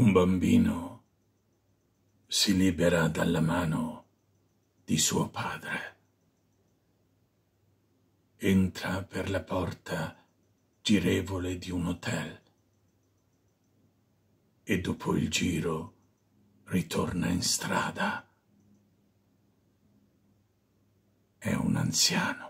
un bambino si libera dalla mano di suo padre. Entra per la porta girevole di un hotel e dopo il giro ritorna in strada. È un anziano.